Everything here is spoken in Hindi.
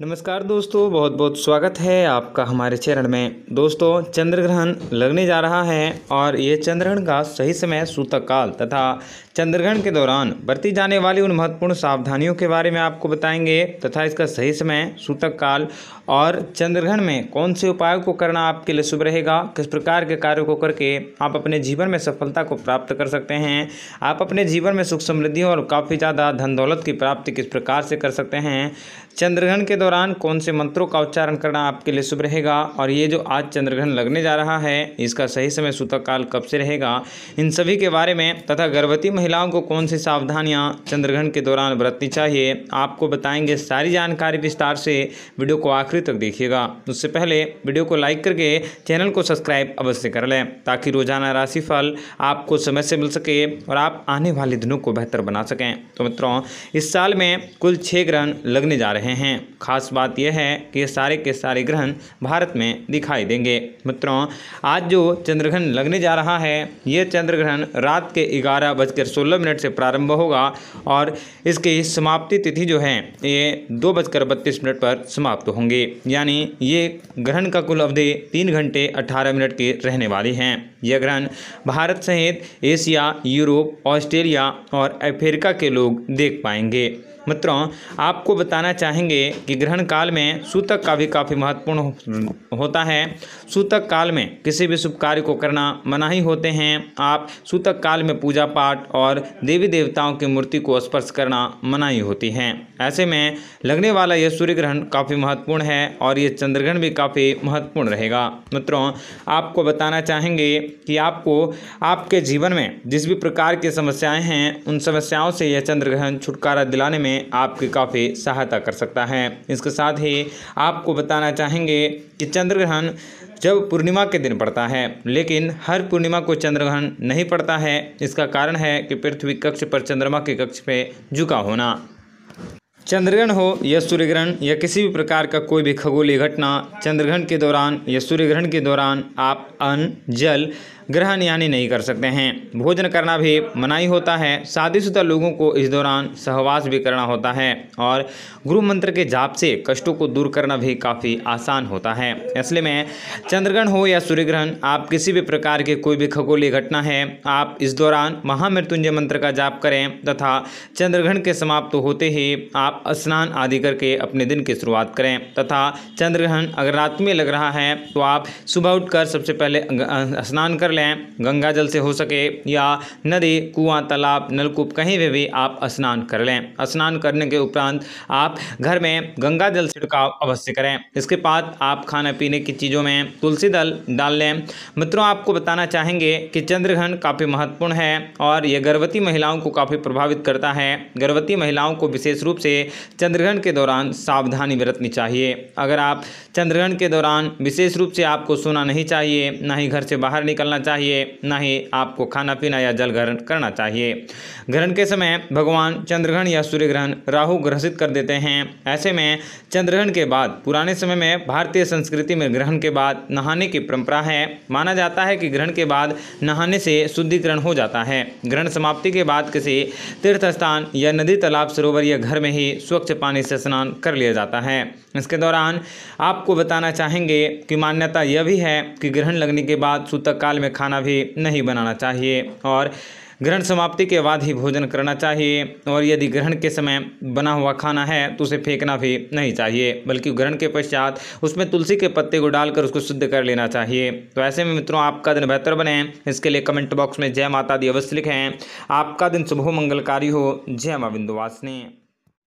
नमस्कार दोस्तों बहुत बहुत स्वागत है आपका हमारे चैनल में दोस्तों चंद्र ग्रहण लगने जा रहा है और ये चंद्रग्रहण का सही समय सूतक काल तथा चंद्रग्रहण के दौरान बरती जाने वाली उन महत्वपूर्ण सावधानियों के बारे में आपको बताएंगे तथा इसका सही समय सूतक काल और चंद्रग्रहण में कौन से उपायों को करना आपके लिए शुभ रहेगा किस प्रकार के कार्यों को करके आप अपने जीवन में सफलता को प्राप्त कर सकते हैं आप अपने जीवन में सुख समृद्धि और काफ़ी ज़्यादा धन दौलत की प्राप्ति किस प्रकार से कर सकते हैं चंद्रग्रहण के दौरान कौन से मंत्रों का उच्चारण करना आपके लिए शुभ रहेगा और ये जो आज चंद्रग्रहण लगने जा रहा है इसका सही समय सूतक काल कब से रहेगा इन सभी के बारे में तथा गर्भवती महिलाओं को कौन सी सावधानियाँ चंद्रग्रहण के दौरान बरतनी चाहिए आपको बताएंगे सारी जानकारी विस्तार से वीडियो को आखिरी तक देखिएगा उससे पहले वीडियो को लाइक करके चैनल को सब्सक्राइब अवश्य कर लें ताकि रोजाना राशिफल आपको समय से मिल सके और आप आने वाले दिनों को बेहतर बना सकें तो मित्रों इस साल में कुल छः ग्रहण लगने जा रहे हैं खास बात यह है कि ये सारे के सारे ग्रहण भारत में दिखाई देंगे मित्रों आज जो चंद्रग्रहण लगने जा रहा है ये चंद्रग्रहण रात के ग्यारह बजकर सोलह मिनट से प्रारंभ होगा और इसकी समाप्ति तिथि जो है ये दो बजकर बत्तीस मिनट पर समाप्त होंगे यानी ये ग्रहण का कुल अवधि तीन घंटे अट्ठारह मिनट की रहने वाली हैं यह ग्रहण भारत सहित एशिया यूरोप ऑस्ट्रेलिया और अफ्रीका के लोग देख पाएंगे मित्रों आपको बताना चाहेंगे कि ग्रहण काल में सूतक का भी काफ़ी महत्वपूर्ण होता है सूतक काल में किसी भी शुभ कार्य को करना मनाही होते हैं आप सूतक काल में पूजा पाठ और देवी देवताओं की मूर्ति को स्पर्श करना मनाही होती है ऐसे में लगने वाला यह सूर्य ग्रहण काफ़ी महत्वपूर्ण है और ये चंद्रग्रहण भी काफ़ी महत्वपूर्ण रहेगा मित्रों आपको बताना चाहेंगे कि आपको आपके जीवन में जिस भी प्रकार की समस्याएं हैं उन समस्याओं से यह चंद्र ग्रहण छुटकारा दिलाने में आपकी काफ़ी सहायता कर सकता है इसके साथ ही आपको बताना चाहेंगे कि चंद्र ग्रहण जब पूर्णिमा के दिन पड़ता है लेकिन हर पूर्णिमा को चंद्र ग्रहण नहीं पड़ता है इसका कारण है कि पृथ्वी कक्ष पर चंद्रमा के कक्ष पर झुका होना चंद्रग्रहण हो या सूर्यग्रहण या किसी भी प्रकार का कोई भी खगोलीय घटना चंद्रग्रहण के दौरान या सूर्यग्रहण के दौरान आप अन्न जल ग्रहण यानी नहीं कर सकते हैं भोजन करना भी मनाही होता है शादीशुदा लोगों को इस दौरान सहवास भी करना होता है और गुरु मंत्र के जाप से कष्टों को दूर करना भी काफ़ी आसान होता है इसलिए में चंद्रग्रहण हो या सूर्यग्रहण आप किसी भी प्रकार के कोई भी खगोलीय घटना है आप इस दौरान महामृत्युंजय मंत्र का जाप करें तथा चंद्रग्रहण के समाप्त होते ही आप स्नान आदि करके अपने दिन की शुरुआत करें तथा चंद्रग्रहण अगर रात में लग रहा है तो आप सुबह उठकर सबसे पहले स्नान कर लें गंगा जल से हो सके या नदी कुआं तालाब नलकूप कहीं पर भी आप स्नान कर लें स्नान करने के उपरांत आप घर में गंगा जल छिड़काव अवश्य करें इसके बाद आप खाना पीने की चीज़ों में तुलसी दल डाल लें मित्रों आपको बताना चाहेंगे कि चंद्रग्रहण काफ़ी महत्वपूर्ण है और यह गर्भवती महिलाओं को काफ़ी प्रभावित करता है गर्भवती महिलाओं को विशेष रूप से चंद्रग्रहण के दौरान सावधानी बरतनी चाहिए अगर आप चंद्रग्रहण के दौरान विशेष रूप से आपको सोना नहीं चाहिए ना ही घर से बाहर निकलना चाहिए ना ही आपको खाना पीना या जल ग्रहण करना चाहिए ग्रहण के समय भगवान चंद्रग्रहण या सूर्य ग्रहण राहु ग्रसित कर देते हैं ऐसे में चंद्रग्रहण के बाद पुराने समय में भारतीय संस्कृति में ग्रहण के बाद नहाने की परंपरा है माना जाता है कि ग्रहण के बाद नहाने से शुद्धिकरण हो जाता है ग्रहण समाप्ति के बाद किसी तीर्थ स्थान या नदी तालाब सरोवर या घर में ही स्वच्छ पानी से स्नान कर लिया जाता है इसके दौरान आपको बताना चाहेंगे कि मान्यता यह भी है कि ग्रहण लगने के बाद सूतक काल में खाना भी नहीं बनाना चाहिए और ग्रहण समाप्ति के बाद ही भोजन करना चाहिए और यदि ग्रहण के समय बना हुआ खाना है तो उसे फेंकना भी नहीं चाहिए बल्कि ग्रहण के पश्चात उसमें तुलसी के पत्ते को डालकर उसको शुद्ध कर लेना चाहिए तो ऐसे में मित्रों आपका दिन बेहतर बने इसके लिए कमेंट बॉक्स में जय माता दी अवश्य लिखें आपका दिन शुभ मंगलकारी हो जय माँ बिंदुवासिनी